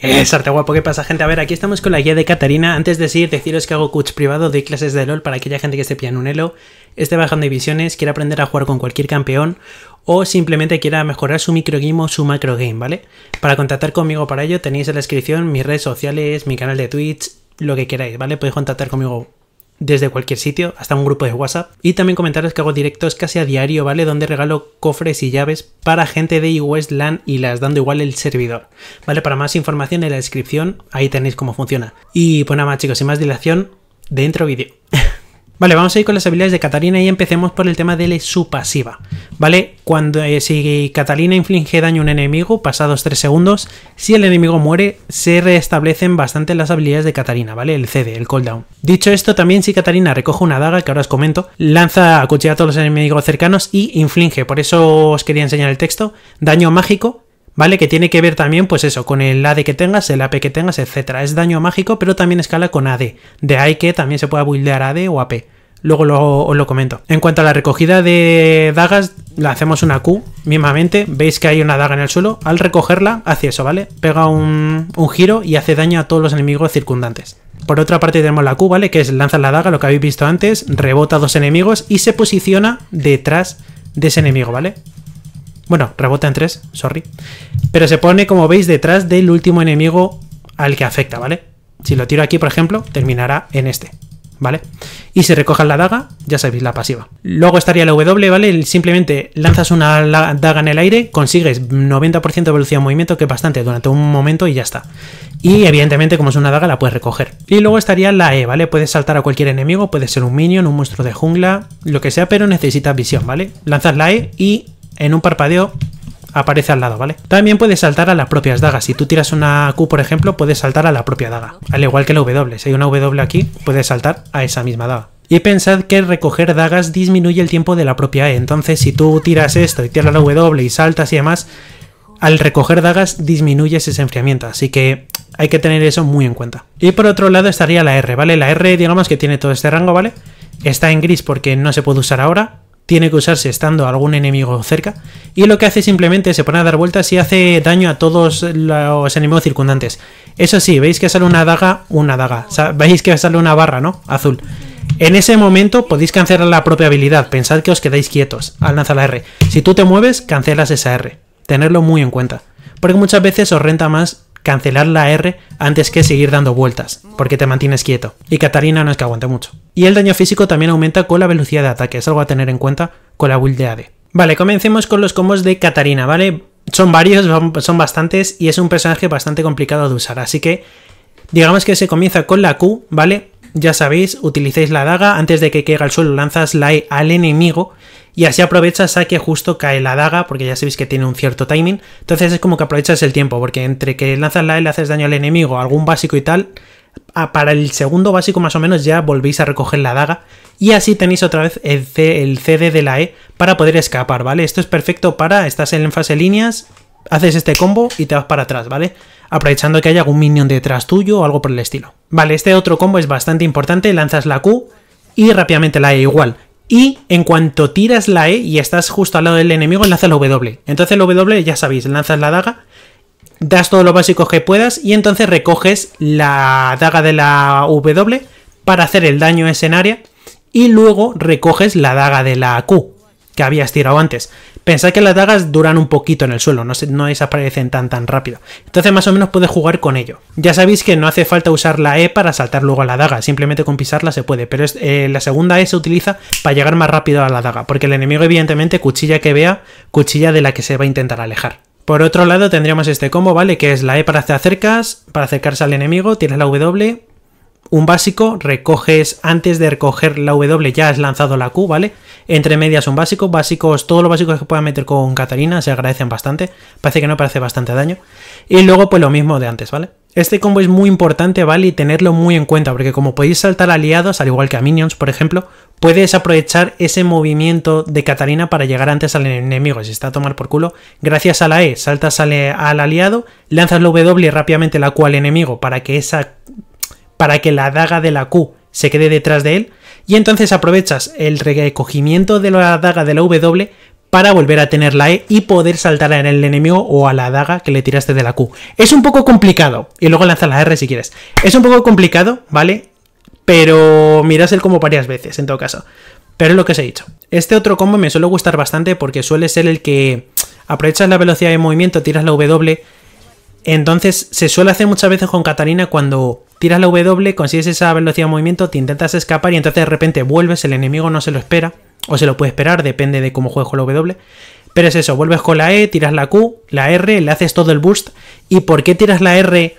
Es eh, arte guapo, ¿qué pasa gente? A ver, aquí estamos con la guía de Catarina. Antes de ir, deciros que hago coach privado, doy clases de LOL para aquella gente que esté en un elo, esté bajando divisiones, quiera aprender a jugar con cualquier campeón o simplemente quiera mejorar su microgame o su macro game, ¿vale? Para contactar conmigo para ello tenéis en la descripción mis redes sociales, mi canal de Twitch, lo que queráis, ¿vale? Podéis contactar conmigo desde cualquier sitio, hasta un grupo de WhatsApp. Y también comentaros que hago directos casi a diario, ¿vale? Donde regalo cofres y llaves para gente de Westland y las dando igual el servidor, ¿vale? Para más información en la descripción, ahí tenéis cómo funciona. Y pues nada más chicos, sin más dilación, dentro vídeo. Vale, vamos a ir con las habilidades de Catalina y empecemos por el tema de su pasiva. Vale, cuando eh, si Catalina inflige daño a un enemigo, pasados 3 segundos, si el enemigo muere, se restablecen bastante las habilidades de Catalina, ¿vale? El CD, el cooldown. Dicho esto, también si Catalina recoge una daga, que ahora os comento, lanza a cuchillar a todos los enemigos cercanos y inflige, por eso os quería enseñar el texto, daño mágico ¿vale? Que tiene que ver también, pues eso, con el AD que tengas, el AP que tengas, etcétera. Es daño mágico, pero también escala con AD. De ahí que también se pueda buildear AD o AP. Luego os lo comento. En cuanto a la recogida de dagas, la hacemos una Q, mismamente. Veis que hay una daga en el suelo. Al recogerla, hace eso, ¿vale? Pega un, giro y hace daño a todos los enemigos circundantes. Por otra parte tenemos la Q, ¿vale? Que es lanza la daga, lo que habéis visto antes, rebota a dos enemigos y se posiciona detrás de ese enemigo, ¿vale? Bueno, rebota en 3, sorry. Pero se pone, como veis, detrás del último enemigo al que afecta, ¿vale? Si lo tiro aquí, por ejemplo, terminará en este, ¿vale? Y si recojas la daga, ya sabéis la pasiva. Luego estaría la W, ¿vale? Simplemente lanzas una daga en el aire, consigues 90% de velocidad de movimiento, que es bastante, durante un momento y ya está. Y evidentemente, como es una daga, la puedes recoger. Y luego estaría la E, ¿vale? Puedes saltar a cualquier enemigo, puede ser un minion, un monstruo de jungla, lo que sea, pero necesitas visión, ¿vale? Lanzas la E y en un parpadeo aparece al lado, ¿vale? También puedes saltar a las propias dagas. Si tú tiras una Q, por ejemplo, puedes saltar a la propia daga. Al igual que la W. Si hay una W aquí, puedes saltar a esa misma daga. Y pensad que recoger dagas disminuye el tiempo de la propia E. Entonces, si tú tiras esto y tiras la W y saltas y demás, al recoger dagas disminuye ese enfriamiento. Así que hay que tener eso muy en cuenta. Y por otro lado estaría la R, ¿vale? La R, digamos que tiene todo este rango, ¿vale? Está en gris porque no se puede usar ahora tiene que usarse estando algún enemigo cerca. Y lo que hace simplemente se pone a dar vueltas y hace daño a todos los enemigos circundantes. Eso sí, veis que sale una daga, una daga. Veis que sale una barra, ¿no? Azul. En ese momento podéis cancelar la propia habilidad. Pensad que os quedáis quietos al lanzar la R. Si tú te mueves, cancelas esa R. Tenerlo muy en cuenta. Porque muchas veces os renta más cancelar la R antes que seguir dando vueltas, porque te mantienes quieto. Y Katarina no es que aguante mucho. Y el daño físico también aumenta con la velocidad de ataque, es algo a tener en cuenta con la build de AD. Vale, comencemos con los combos de Katarina, ¿vale? Son varios, son bastantes y es un personaje bastante complicado de usar, así que digamos que se comienza con la Q, ¿vale? Ya sabéis, utilicéis la daga, antes de que caiga al suelo lanzas la E al enemigo y así aprovechas a que justo cae la daga, porque ya sabéis que tiene un cierto timing. Entonces es como que aprovechas el tiempo, porque entre que lanzas la E, le haces daño al enemigo, algún básico y tal, para el segundo básico más o menos ya volvéis a recoger la daga y así tenéis otra vez el, C, CD de la E para poder escapar, ¿vale? Esto es perfecto para, estás en fase líneas, haces este combo y te vas para atrás, ¿vale? Aprovechando que haya algún minion detrás tuyo o algo por el estilo. Vale, este otro combo es bastante importante, lanzas la Q y rápidamente la E igual. Y en cuanto tiras la E y estás justo al lado del enemigo, lanzas la W. Entonces la W, ya sabéis, lanzas la daga, das todo lo básico que puedas y entonces recoges la daga de la W para hacer el daño escenario y luego recoges la daga de la Q que habías tirado antes. Pensad que las dagas duran un poquito en el suelo, no, desaparecen tan tan rápido. Entonces más o menos puedes jugar con ello. Ya sabéis que no hace falta usar la E para saltar luego a la daga, simplemente con pisarla se puede, pero eh, la segunda E se utiliza para llegar más rápido a la daga, porque el enemigo evidentemente cuchilla que vea, cuchilla de la que se va a intentar alejar. Por otro lado tendríamos este combo, ¿vale? Que es la E para hacer acercas, para acercarse al enemigo, tienes la W, un básico, recoges antes de recoger la W ya has lanzado la Q, ¿vale? Entre medias un básico, básicos, todos los básicos que pueda meter con Catarina se agradecen bastante, parece que no parece bastante daño. Y luego pues lo mismo de antes, ¿vale? Este combo es muy importante, ¿vale? Y tenerlo muy en cuenta, porque como podéis saltar aliados, al igual que a minions, por ejemplo, puedes aprovechar ese movimiento de Catarina para llegar antes al enemigo, si está a tomar por culo. Gracias a la E, saltas al, al aliado, lanzas la W rápidamente la Q al enemigo para que esa para que la daga de la Q se quede detrás de él y entonces aprovechas el recogimiento de la daga de la W para volver a tener la E y poder saltar en el enemigo o a la daga que le tiraste de la Q. Es un poco complicado. Y luego lanzas la R si quieres. Es un poco complicado, ¿vale? Pero miras el combo varias veces, en todo caso. Pero es lo que os he dicho. Este otro combo me suele gustar bastante porque suele ser el que aprovechas la velocidad de movimiento, tiras la W. Entonces se suele hacer muchas veces con Katarina cuando tiras la W, consigues esa velocidad de movimiento, te intentas escapar y entonces de repente vuelves, el enemigo no se lo espera, o se lo puede esperar, depende de cómo juegues con la W. Pero es eso, vuelves con la E, tiras la Q, la R, le haces todo el boost. ¿Y por qué tiras la R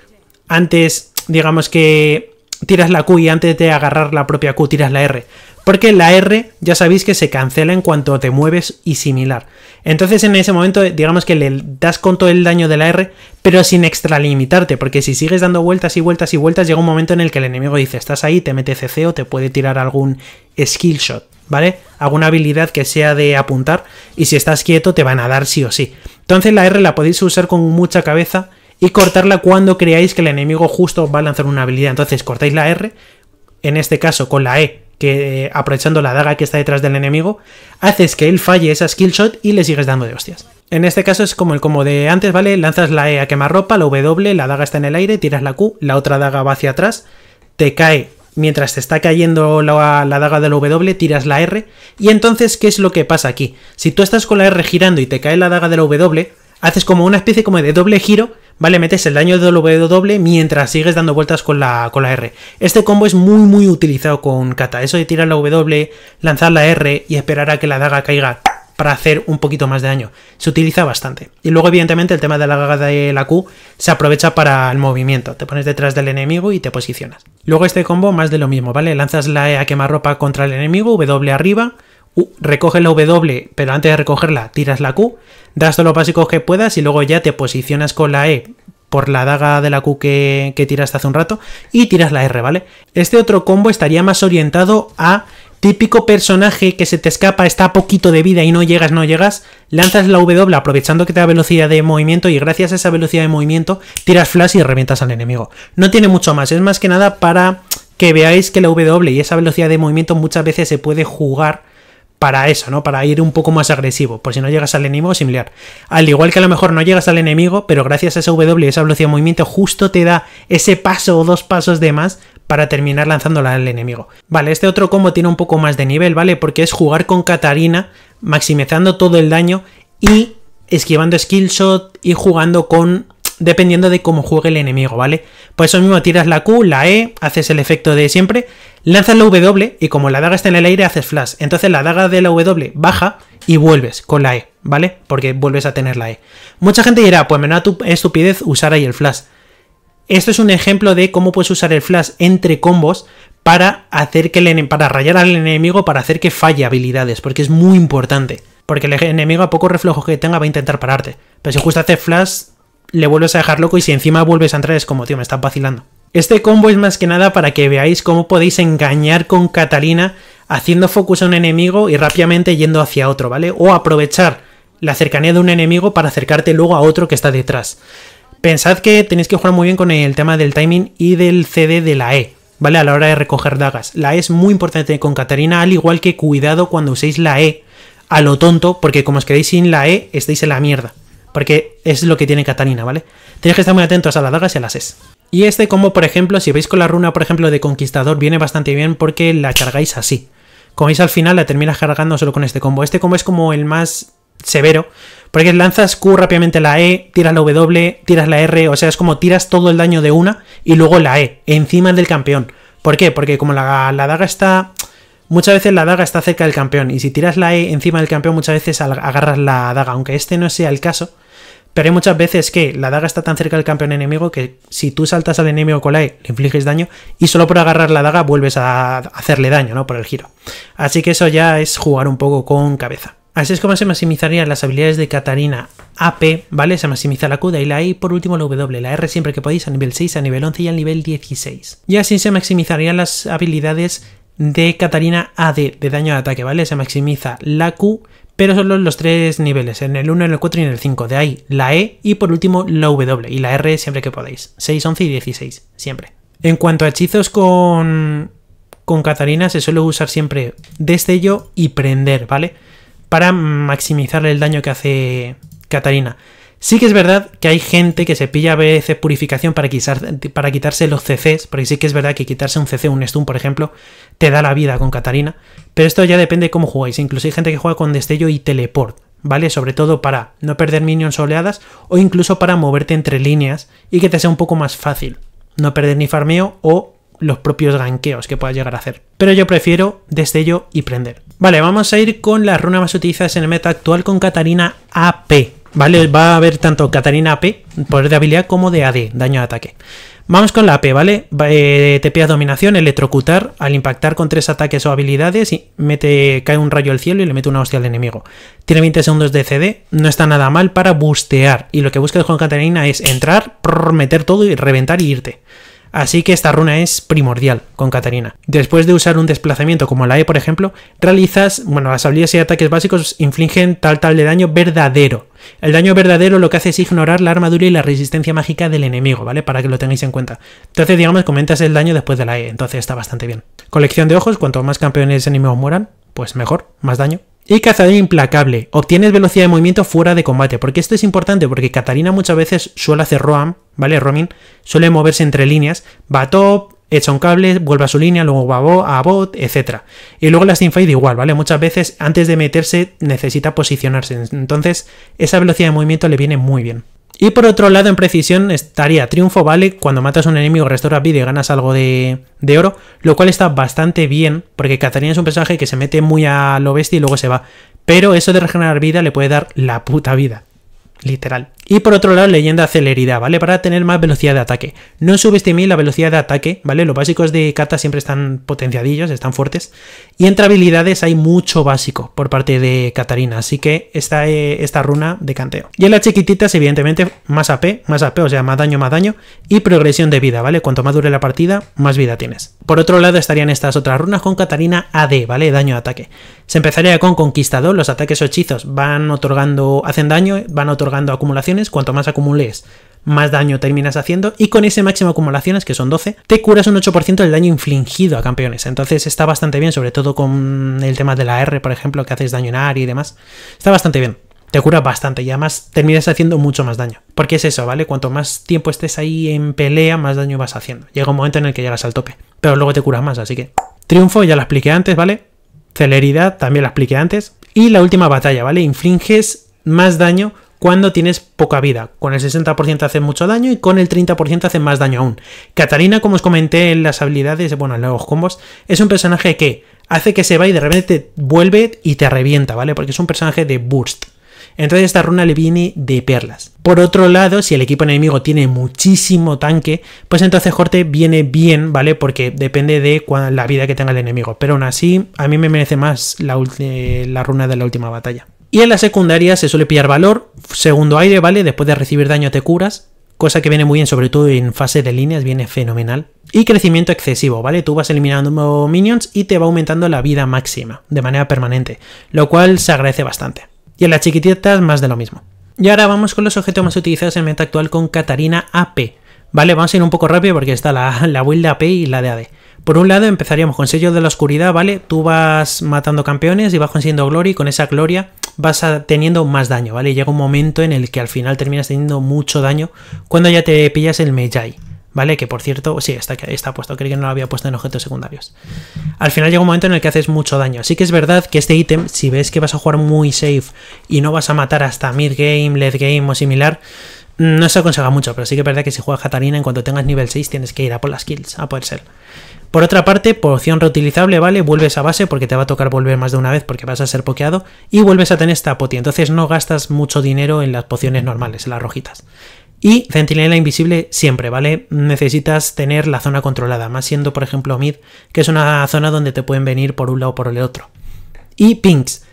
antes, digamos que tiras la Q y antes de agarrar la propia Q tiras la R? Porque la R ya sabéis que se cancela en cuanto te mueves y similar. Entonces en ese momento digamos que le das con todo el daño de la R, pero sin extralimitarte, porque si sigues dando vueltas y vueltas y vueltas llega un momento en el que el enemigo dice, estás ahí, te mete CC o te puede tirar algún skill shot, ¿vale? Alguna habilidad que sea de apuntar y si estás quieto te van a dar sí o sí. Entonces la R la podéis usar con mucha cabeza y cortarla cuando creáis que el enemigo justo va a lanzar una habilidad. Entonces cortáis la R, en este caso con la E que eh, aprovechando la daga que está detrás del enemigo, haces que él falle esa skill shot y le sigues dando de hostias. En este caso es como el como de antes, ¿vale? Lanzas la E a quemarropa, la W, la daga está en el aire, tiras la Q, la otra daga va hacia atrás, te cae mientras te está cayendo la, daga de la W, tiras la R. Y entonces, ¿qué es lo que pasa aquí? Si tú estás con la R girando y te cae la daga de la W, haces como una especie como de doble giro, ¿vale? Metes el daño de W doble mientras sigues dando vueltas con la, con la R. Este combo es muy, muy utilizado con Kata. Eso de tirar la W, lanzar la R y esperar a que la daga caiga para hacer un poquito más de daño. Se utiliza bastante. Y luego, evidentemente, el tema de la daga de la Q se aprovecha para el movimiento. Te pones detrás del enemigo y te posicionas. Luego este combo, más de lo mismo, ¿vale? Lanzas la E a quemarropa contra el enemigo, W arriba, Recoge recoges la W, pero antes de recogerla tiras la Q, das todos los básicos que puedas y luego ya te posicionas con la E por la daga de la Q que, que tiraste hace un rato y tiras la R, ¿vale? Este otro combo estaría más orientado a típico personaje que se te escapa, está a poquito de vida y no llegas, no llegas, lanzas la W aprovechando que te da velocidad de movimiento y gracias a esa velocidad de movimiento tiras flash y revientas al enemigo. No tiene mucho más, es más que nada para que veáis que la W y esa velocidad de movimiento muchas veces se puede jugar para eso, ¿no? Para ir un poco más agresivo, por si no llegas al enemigo similar. Al igual que a lo mejor no llegas al enemigo, pero gracias a ese W, esa velocidad de movimiento, justo te da ese paso o dos pasos de más para terminar lanzándola al enemigo. Vale, este otro combo tiene un poco más de nivel, ¿vale? Porque es jugar con Katarina, maximizando todo el daño y esquivando skillshot y jugando con dependiendo de cómo juegue el enemigo, ¿vale? Por eso mismo tiras la Q, la E, haces el efecto de siempre, Lanzas la W y como la daga está en el aire haces flash. Entonces la daga de la W baja y vuelves con la E, ¿vale? Porque vuelves a tener la E. Mucha gente dirá, pues menos estupidez usar ahí el flash. Esto es un ejemplo de cómo puedes usar el flash entre combos para hacer que el, para rayar al enemigo para hacer que falle habilidades, porque es muy importante. Porque el enemigo a pocos reflejos que tenga va a intentar pararte. Pero si justo haces flash, le vuelves a dejar loco y si encima vuelves a entrar es como, tío, me estás vacilando. Este combo es más que nada para que veáis cómo podéis engañar con Catalina haciendo focus a un enemigo y rápidamente yendo hacia otro, ¿vale? O aprovechar la cercanía de un enemigo para acercarte luego a otro que está detrás. Pensad que tenéis que jugar muy bien con el tema del timing y del CD de la E, ¿vale? A la hora de recoger dagas. La E es muy importante con Catalina, al igual que cuidado cuando uséis la E a lo tonto, porque como os quedéis sin la E, estáis en la mierda. Porque es lo que tiene Catalina, ¿vale? Tenéis que estar muy atentos a las dagas y a las Es. Y este combo, por ejemplo, si veis con la runa, por ejemplo, de Conquistador, viene bastante bien porque la cargáis así. Como veis al final, la terminas cargando solo con este combo. Este combo es como el más severo, porque lanzas Q rápidamente la E, tiras la W, tiras la R, o sea, es como tiras todo el daño de una y luego la E, encima del campeón. ¿Por qué? Porque como la, la daga está... Muchas veces la daga está cerca del campeón y si tiras la E encima del campeón muchas veces agarras la daga, aunque este no sea el caso, pero hay muchas veces que la daga está tan cerca del campeón enemigo que si tú saltas al enemigo con la E, le infliges daño y solo por agarrar la daga vuelves a hacerle daño, ¿no? Por el giro. Así que eso ya es jugar un poco con cabeza. Así es como se maximizarían las habilidades de Katarina AP, ¿vale? Se maximiza la Q y la y por último la W, la R siempre que podéis, a nivel 6, a nivel 11 y al nivel 16. Y así se maximizarían las habilidades de Katarina AD, de daño de ataque, ¿vale? Se maximiza la Q, pero solo en los tres niveles, en el 1, en el 4 y en el 5. De ahí la E y por último la W y la R siempre que podáis. 6, 11 y 16, siempre. En cuanto a hechizos con, con Catarina, se suele usar siempre destello y prender, ¿vale? Para maximizar el daño que hace Catarina. Sí que es verdad que hay gente que se pilla a veces purificación para, para quitarse los CCs, porque sí que es verdad que quitarse un CC, un stun, por ejemplo, te da la vida con Katarina. pero esto ya depende de cómo jugáis. Incluso hay gente que juega con destello y teleport, ¿vale? Sobre todo para no perder minions oleadas o incluso para moverte entre líneas y que te sea un poco más fácil. No perder ni farmeo o los propios ganqueos que puedas llegar a hacer. Pero yo prefiero destello y prender. Vale, vamos a ir con las runas más utilizadas en el meta actual con Catarina AP. ¿vale? Va a haber tanto Katarina AP, poder de habilidad, como de AD, daño de ataque. Vamos con la AP, ¿vale? Eh, te pidas dominación, electrocutar, al impactar con tres ataques o habilidades, y mete, cae un rayo al cielo y le mete una hostia al enemigo. Tiene 20 segundos de CD, no está nada mal para bustear. Y lo que buscas con Katarina es entrar, meter todo y reventar y irte así que esta runa es primordial con Katarina. Después de usar un desplazamiento como la E, por ejemplo, realizas, bueno, las habilidades y ataques básicos infligen tal tal de daño verdadero. El daño verdadero lo que hace es ignorar la armadura y la resistencia mágica del enemigo, ¿vale? Para que lo tengáis en cuenta. Entonces, digamos, comentas el daño después de la E, entonces está bastante bien. Colección de ojos, cuanto más campeones enemigos mueran, pues mejor, más daño. Y cazador implacable. Obtienes velocidad de movimiento fuera de combate. Porque esto es importante, porque Katarina muchas veces suele hacer Roam ¿vale? Roaming suele moverse entre líneas, va top, echa un cable, vuelve a su línea, luego va a bot, etc. Y luego la Steamfade igual, ¿vale? Muchas veces antes de meterse necesita posicionarse, entonces esa velocidad de movimiento le viene muy bien. Y por otro lado, en precisión estaría triunfo, ¿vale? Cuando matas a un enemigo, restauras vida y ganas algo de, de, oro, lo cual está bastante bien, porque Catarina es un personaje que se mete muy a lo bestia y luego se va. Pero eso de regenerar vida le puede dar la puta vida literal. Y por otro lado, leyenda celeridad, ¿vale? Para tener más velocidad de ataque. No subestiméis la velocidad de ataque, ¿vale? Los básicos de Kata siempre están potenciadillos, están fuertes. Y entre habilidades hay mucho básico por parte de Katarina, así que esta, eh, esta runa de canteo. Y en las chiquititas, evidentemente, más AP, más AP, o sea, más daño, más daño. Y progresión de vida, ¿vale? Cuanto más dure la partida, más vida tienes. Por otro lado, estarían estas otras runas con Katarina AD, ¿vale? Daño ataque. Se empezaría con Conquistador, los ataques hechizos van otorgando, hacen daño, van otorgando acumulaciones, cuanto más acumules, más daño terminas haciendo y con ese máximo acumulaciones, que son 12, te curas un 8% del daño infligido a campeones. Entonces está bastante bien, sobre todo con el tema de la R, por ejemplo, que haces daño en área y demás. Está bastante bien. Te curas bastante y además terminas haciendo mucho más daño. Porque es eso, ¿vale? Cuanto más tiempo estés ahí en pelea, más daño vas haciendo. Llega un momento en el que llegas al tope. Pero luego te curas más, así que... Triunfo, ya lo expliqué antes, ¿vale? Celeridad, también la expliqué antes. Y la última batalla, ¿vale? Infliges más daño cuando tienes poca vida. Con el 60% hace mucho daño y con el 30% hace más daño aún. Catalina, como os comenté en las habilidades, bueno, en los combos, es un personaje que hace que se va y de repente vuelve y te revienta, ¿vale? Porque es un personaje de burst. Entonces esta runa le viene de perlas. Por otro lado, si el equipo enemigo tiene muchísimo tanque, pues entonces Jorte viene bien, ¿vale? Porque depende de la vida que tenga el enemigo. Pero aún así, a mí me merece más la, la runa de la última batalla. Y en la secundaria se suele pillar valor, segundo aire, ¿vale? Después de recibir daño te curas, cosa que viene muy bien, sobre todo en fase de líneas, viene fenomenal. Y crecimiento excesivo, ¿vale? Tú vas eliminando minions y te va aumentando la vida máxima, de manera permanente, lo cual se agradece bastante. Y en las chiquititas más de lo mismo. Y ahora vamos con los objetos más utilizados en meta actual con Katarina AP. Vale, vamos a ir un poco rápido porque está la, la build de AP y la de AD. Por un lado empezaríamos con Sello de la Oscuridad, ¿vale? Tú vas matando campeones y vas consiguiendo Glory con esa gloria vas teniendo más daño, ¿vale? Llega un momento en el que al final terminas teniendo mucho daño cuando ya te pillas el Mejai. ¿Vale? Que por cierto, sí, está, está puesto, creo que no lo había puesto en objetos secundarios. Al final llega un momento en el que haces mucho daño. Así que es verdad que este ítem, si ves que vas a jugar muy safe y no vas a matar hasta mid-game, late-game o similar, no se aconseja mucho, pero sí que es verdad que si juegas Katarina, en cuanto tengas nivel 6 tienes que ir a por las kills, a poder ser. Por otra parte, poción reutilizable, ¿vale? Vuelves a base porque te va a tocar volver más de una vez porque vas a ser pokeado y vuelves a tener esta poti. Entonces no gastas mucho dinero en las pociones normales, las rojitas. Y centinela invisible siempre, ¿vale? Necesitas tener la zona controlada, más siendo por ejemplo mid, que es una zona donde te pueden venir por un lado o por el otro. Y pinks.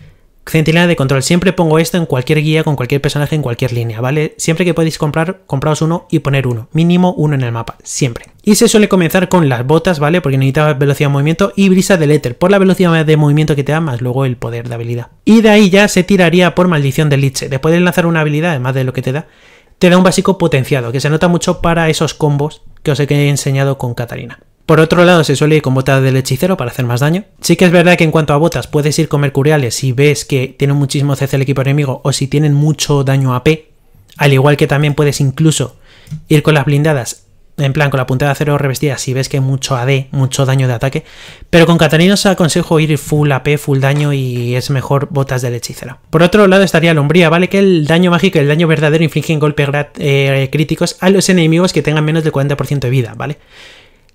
Centinela de control. Siempre pongo esto en cualquier guía, con cualquier personaje, en cualquier línea, ¿vale? Siempre que podéis comprar, compraos uno y poner uno. Mínimo uno en el mapa, siempre. Y se suele comenzar con las botas, ¿vale? Porque necesitaba velocidad de movimiento y brisa del éter, por la velocidad de movimiento que te da, más luego el poder de habilidad. Y de ahí ya se tiraría por maldición de Liche. Después de lanzar una habilidad, además de lo que te da, te da un básico potenciado, que se nota mucho para esos combos que os he enseñado con Catalina. Por otro lado, se suele ir con botas del hechicero para hacer más daño. Sí que es verdad que en cuanto a botas, puedes ir con mercuriales si ves que tienen muchísimo CC el equipo enemigo o si tienen mucho daño AP. Al igual que también puedes incluso ir con las blindadas, en plan con la punta de acero revestida si ves que hay mucho AD, mucho daño de ataque. Pero con os aconsejo ir full AP, full daño y es mejor botas del hechicero. Por otro lado estaría la Lombría, ¿vale? Que el daño mágico y el daño verdadero infligen golpes eh, críticos a los enemigos que tengan menos del 40% de vida, ¿vale?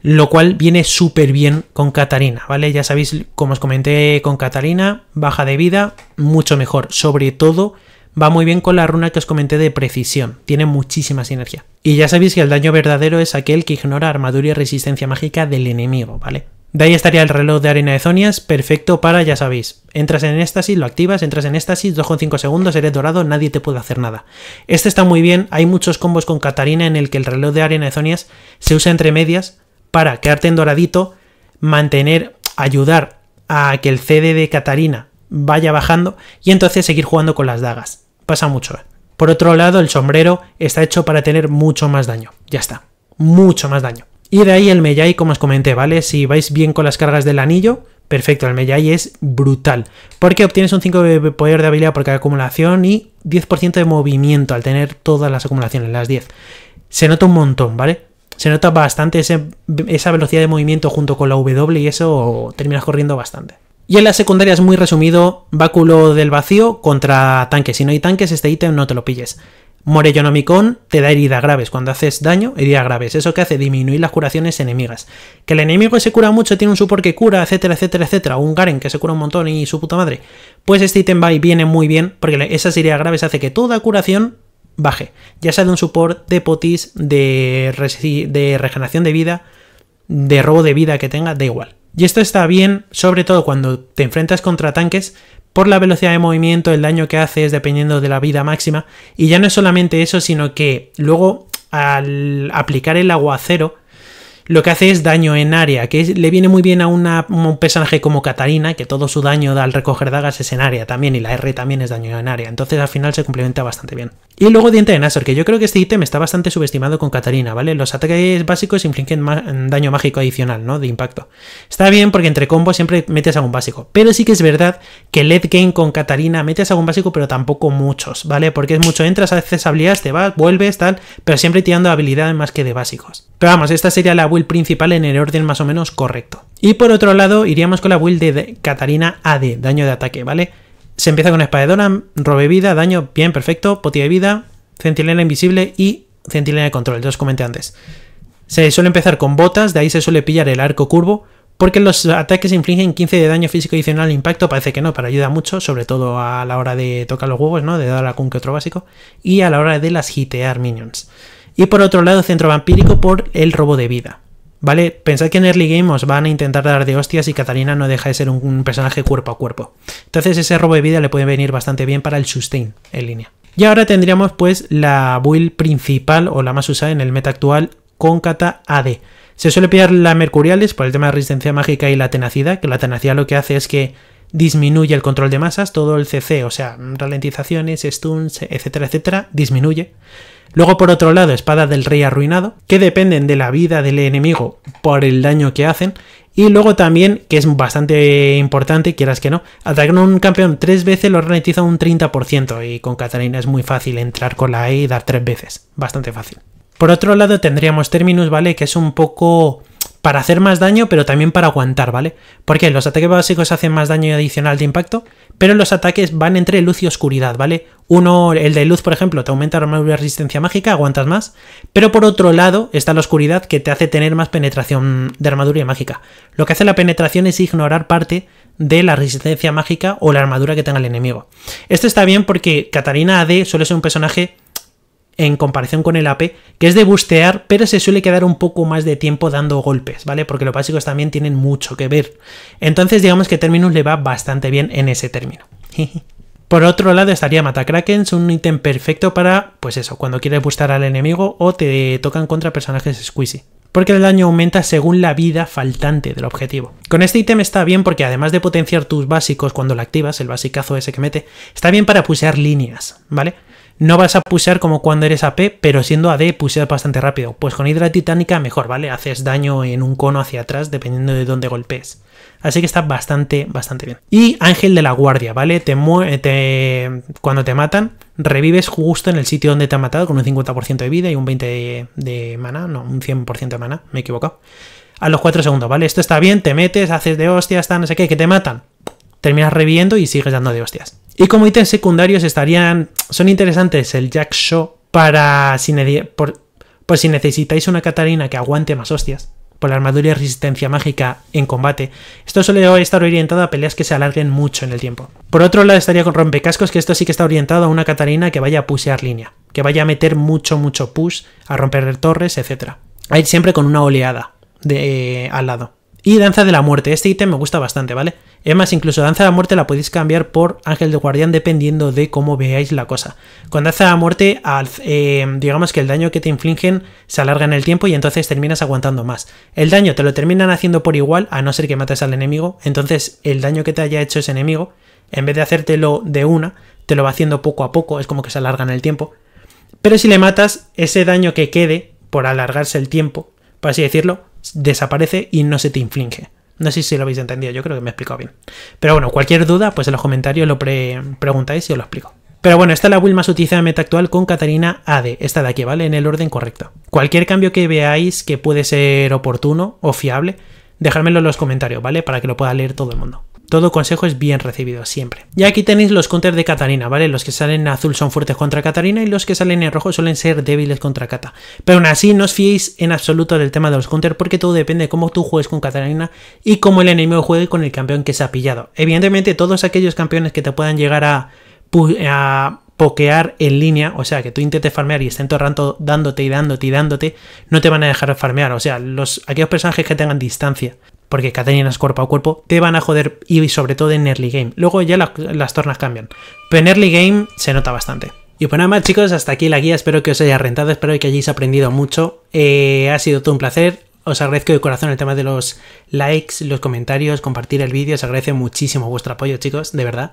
lo cual viene súper bien con Katarina, ¿vale? Ya sabéis, como os comenté con Katarina, baja de vida, mucho mejor, sobre todo va muy bien con la runa que os comenté de precisión, tiene muchísima sinergia. Y ya sabéis que el daño verdadero es aquel que ignora armadura y resistencia mágica del enemigo, ¿vale? De ahí estaría el reloj de arena de Zonias, perfecto para, ya sabéis, entras en éxtasis, lo activas, entras en éxtasis, 2,5 segundos, eres dorado, nadie te puede hacer nada. Este está muy bien, hay muchos combos con Katarina en el que el reloj de arena de Zonias se usa entre medias para quedarte en doradito, mantener, ayudar a que el CD de Catarina vaya bajando y entonces seguir jugando con las dagas. Pasa mucho. ¿eh? Por otro lado, el sombrero está hecho para tener mucho más daño. Ya está. Mucho más daño. Y de ahí el Meyai, como os comenté, ¿vale? Si vais bien con las cargas del anillo, perfecto, el Meyai es brutal. Porque obtienes un 5 de poder de habilidad por cada acumulación y 10% de movimiento al tener todas las acumulaciones, las 10. Se nota un montón, ¿vale? se nota bastante esa velocidad de movimiento junto con la W y eso terminas corriendo bastante. Y en las secundarias muy resumido, báculo del vacío contra tanques. Si no hay tanques, este ítem no te lo pilles. Morellonomicon te da heridas graves. Cuando haces daño, heridas graves. ¿Eso que hace? Disminuir las curaciones enemigas. Que el enemigo se cura mucho, tiene un support que cura, etcétera, etcétera, etcétera. Un Garen que se cura un montón y su puta madre. Pues este ítem va y viene muy bien, porque esas heridas graves hace que toda curación baje, ya sea de un support de potis, de, regeneración de vida, de robo de vida que tenga, da igual. Y esto está bien, sobre todo cuando te enfrentas contra tanques, por la velocidad de movimiento, el daño que haces dependiendo de la vida máxima, y ya no es solamente eso, sino que luego al aplicar el aguacero, lo que hace es daño en área, que le viene muy bien a, un personaje como Katarina, que todo su daño al recoger dagas es en área también, y la R también es daño en área, entonces al final se complementa bastante bien. Y luego diente de Nasor, que yo creo que este ítem está bastante subestimado con Katarina, ¿vale? Los ataques básicos infligen daño mágico adicional, ¿no? De impacto. Está bien porque entre combos siempre metes algún básico. Pero sí que es verdad que led game con Katarina metes algún básico, pero tampoco muchos, ¿vale? Porque es mucho, entras, haces habilidades, te vas, vuelves, tal, pero siempre tirando habilidades más que de básicos. Pero vamos, esta sería la build principal en el orden más o menos correcto. Y por otro lado, iríamos con la build de Katarina AD, daño de ataque, ¿vale? Se empieza con espada de robo robe vida, daño, bien, perfecto, potia de vida, centilena invisible y centilena de control, ya os comenté antes. Se suele empezar con botas, de ahí se suele pillar el arco curvo, porque los ataques infligen 15 de daño físico adicional al impacto, parece que no, pero ayuda mucho, sobre todo a la hora de tocar los huevos, ¿no? De dar la que otro básico, y a la hora de las hitear minions. Y por otro lado, centro vampírico por el robo de vida. ¿Vale? Pensad que en early game os van a intentar dar de hostias y Catalina no deja de ser un, personaje cuerpo a cuerpo. Entonces ese robo de vida le puede venir bastante bien para el sustain en línea. Y ahora tendríamos pues la build principal o la más usada en el meta actual con Cata AD. Se suele pillar la Mercuriales por el tema de resistencia mágica y la tenacidad, que la tenacidad lo que hace es que disminuye el control de masas, todo el CC, o sea, ralentizaciones, stuns, etcétera, etcétera, disminuye. Luego, por otro lado, espada del rey arruinado, que dependen de la vida del enemigo por el daño que hacen. Y luego también, que es bastante importante, quieras que no, atacar a un campeón tres veces lo ralentiza un 30%. Y con Katarina es muy fácil entrar con la E y dar tres veces. Bastante fácil. Por otro lado, tendríamos Terminus, ¿vale? Que es un poco para hacer más daño, pero también para aguantar, ¿vale? Porque los ataques básicos hacen más daño adicional de impacto, pero los ataques van entre luz y oscuridad, ¿vale? Uno, el de luz, por ejemplo, te aumenta la resistencia mágica, aguantas más, pero por otro lado está la oscuridad que te hace tener más penetración de armadura y mágica. Lo que hace la penetración es ignorar parte de la resistencia mágica o la armadura que tenga el enemigo. Esto está bien porque Katarina AD suele ser un personaje en comparación con el AP, que es de bustear, pero se suele quedar un poco más de tiempo dando golpes, ¿vale? Porque los básicos también tienen mucho que ver. Entonces digamos que Terminus le va bastante bien en ese término. Por otro lado estaría Matacrakens, un ítem perfecto para, pues eso, cuando quieres buscar al enemigo o te tocan contra personajes squeezy porque el daño aumenta según la vida faltante del objetivo. Con este ítem está bien porque además de potenciar tus básicos cuando lo activas, el basicazo ese que mete, está bien para pusear líneas, ¿vale? No vas a pusear como cuando eres AP, pero siendo AD puseas bastante rápido. Pues con Hidra Titánica mejor, ¿vale? Haces daño en un cono hacia atrás dependiendo de dónde golpees. Así que está bastante, bastante bien. Y Ángel de la Guardia, ¿vale? Te, cuando te matan, revives justo en el sitio donde te han matado con un 50% de vida y un 20% de, mana, no, un 100% de mana, me he equivocado. A los 4 segundos, ¿vale? Esto está bien, te metes, haces de hostias, están, no sé qué, que te matan terminas reviviendo y sigues dando de hostias. Y como ítems secundarios estarían. Son interesantes el Jack Show para. Si por, si necesitáis una Catarina que aguante más hostias. Por la armadura y resistencia mágica en combate. Esto suele estar orientado a peleas que se alarguen mucho en el tiempo. Por otro lado, estaría con rompecascos, que esto sí que está orientado a una Catarina que vaya a pushear línea. Que vaya a meter mucho, mucho push, a romper torres, etc. Hay siempre con una oleada de, eh, al lado. Y Danza de la Muerte. Este ítem me gusta bastante, ¿vale? Es más, incluso Danza de la Muerte la podéis cambiar por Ángel de Guardián dependiendo de cómo veáis la cosa. Con Danza de la Muerte, em, digamos que el daño que te infligen se alarga en el tiempo y entonces terminas aguantando más. El daño te lo terminan haciendo por igual, a no ser que mates al enemigo. Entonces, el daño que te haya hecho ese enemigo, en vez de hacértelo de una, te lo va haciendo poco a poco, es como que se alarga en el tiempo. Pero si le matas, ese daño que quede, por alargarse el tiempo, por así decirlo, desaparece y no se te inflige. No sé si lo habéis entendido, yo creo que me he explicado bien. Pero bueno, cualquier duda, pues en los comentarios lo preguntáis y os lo explico. Pero bueno, esta es la build más meta actual con Catarina AD, esta de aquí, ¿vale? En el orden correcto. Cualquier cambio que veáis que puede ser oportuno o fiable, dejármelo en los comentarios, ¿vale? Para que lo pueda leer todo el mundo. Todo consejo es bien recibido siempre. Y aquí tenéis los counters de Katarina, ¿vale? Los que salen en azul son fuertes contra Katarina y los que salen en rojo suelen ser débiles contra Kata. Pero aún así no os fiéis en absoluto del tema de los counters porque todo depende de cómo tú juegues con Katarina y cómo el enemigo juegue con el campeón que se ha pillado. Evidentemente todos aquellos campeones que te puedan llegar a, a pokear en línea, o sea, que tú intentes farmear y estén todo el rato dándote y dándote y dándote, no te van a dejar farmear, o sea, los, aquellos personajes que tengan distancia porque cateninas cuerpo a cuerpo te van a joder y sobre todo en early game. Luego ya las tornas cambian, pero en early game se nota bastante. Y pues nada más chicos, hasta aquí la guía, espero que os haya rentado, espero que hayáis aprendido mucho. Eh, ha sido todo un placer, os agradezco de corazón el tema de los likes, los comentarios, compartir el vídeo. Os agradece muchísimo vuestro apoyo, chicos, de verdad.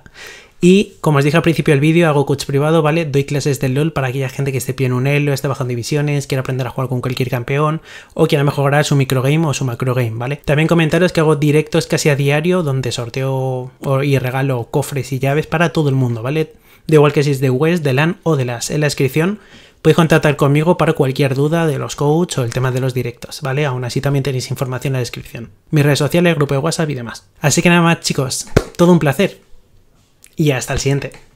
Y como os dije al principio del vídeo, hago coach privado, ¿vale? Doy clases de LOL para aquella gente que esté pie en un elo, esté bajando divisiones, quiera aprender a jugar con cualquier campeón o quiera mejorar su microgame o su macrogame, ¿vale? También comentaros que hago directos casi a diario donde sorteo y regalo cofres y llaves para todo el mundo, ¿vale? De igual que si es de West, de LAN o de LAS. En la descripción Puedes contactar conmigo para cualquier duda de los coach o el tema de los directos, ¿vale? Aún así también tenéis información en la descripción. Mis redes sociales, grupo de WhatsApp y demás. Así que nada más chicos, todo un placer. Y hasta el siguiente.